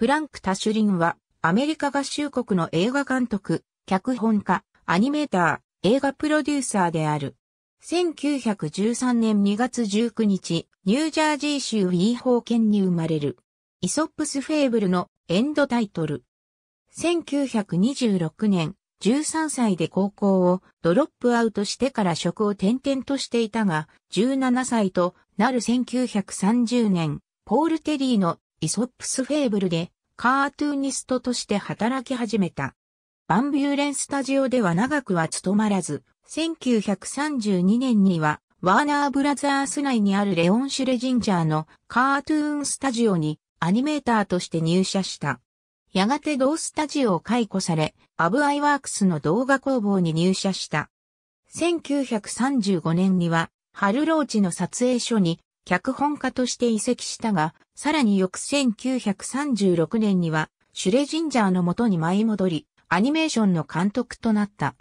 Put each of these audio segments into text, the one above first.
フランク・タシュリンは、アメリカ合衆国の映画監督、脚本家、アニメーター、映画プロデューサーである。1913年2月19日、ニュージャージー州ウィーホー県に生まれる。イソップス・フェーブルのエンドタイトル。1926年、13歳で高校をドロップアウトしてから職を転々としていたが、17歳となる1930年、ポール・テリーのイソップスフェーブルでカートゥーニストとして働き始めた。バンビューレンスタジオでは長くは務まらず、1932年にはワーナーブラザース内にあるレオン・シュレジンジャーのカートゥーンスタジオにアニメーターとして入社した。やがて同スタジオを解雇され、アブアイワークスの動画工房に入社した。1935年には、ハルローチの撮影所に脚本家として移籍したが、さらに翌1936年には、シュレジンジャーの元に舞い戻り、アニメーションの監督となった。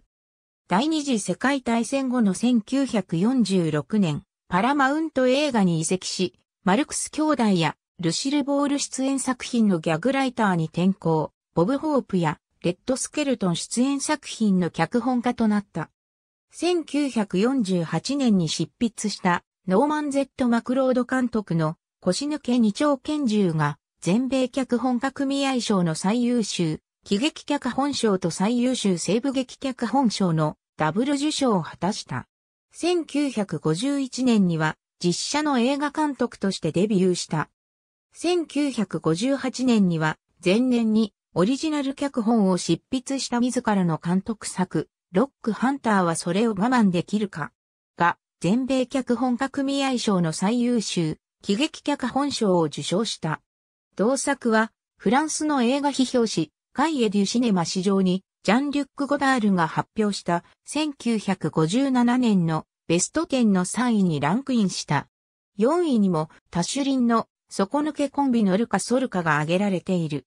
第二次世界大戦後の1946年、パラマウント映画に移籍し、マルクス兄弟やルシル・ボール出演作品のギャグライターに転向、ボブ・ホープやレッド・スケルトン出演作品の脚本家となった。1948年に執筆したノーマン・ゼット・マクロード監督の腰抜け二丁拳銃が全米脚本家組合賞の最優秀、喜劇脚本賞と最優秀西部劇脚本賞のダブル受賞を果たした。1951年には実写の映画監督としてデビューした。1958年には前年にオリジナル脚本を執筆した自らの監督作、ロックハンターはそれを我慢できるか全米脚本家組合賞の最優秀、喜劇脚本賞を受賞した。同作は、フランスの映画批評誌、ガイエ・デュ・シネマ史上に、ジャン・リュック・ゴダールが発表した1957年のベスト10の3位にランクインした。4位にもタシュリンの底抜けコンビのルカ・ソルカが挙げられている。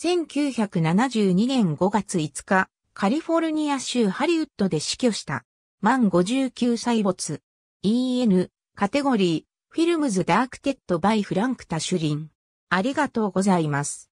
1972年5月5日、カリフォルニア州ハリウッドで死去した。満59歳没。EN カテゴリーフィルムズダークテッドバイフランク・タシュリン。ありがとうございます。